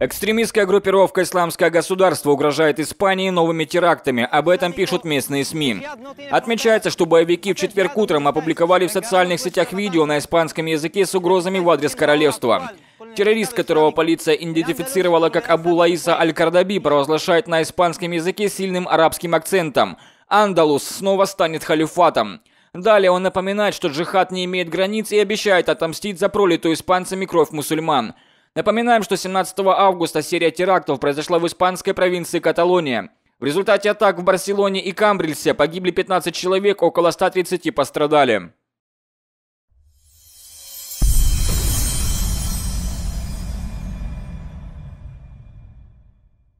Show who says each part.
Speaker 1: Экстремистская группировка «Исламское государство» угрожает Испании новыми терактами. Об этом пишут местные СМИ. Отмечается, что боевики в четверг утром опубликовали в социальных сетях видео на испанском языке с угрозами в адрес королевства. Террорист, которого полиция идентифицировала как Абу Лаиса Аль-Кардаби, провозглашает на испанском языке сильным арабским акцентом. Андалус снова станет халифатом. Далее он напоминает, что джихад не имеет границ и обещает отомстить за пролитую испанцами кровь мусульман. Напоминаем, что 17 августа серия терактов произошла в испанской провинции Каталония. В результате атак в Барселоне и Камбрильсе погибли 15 человек, около 130 пострадали.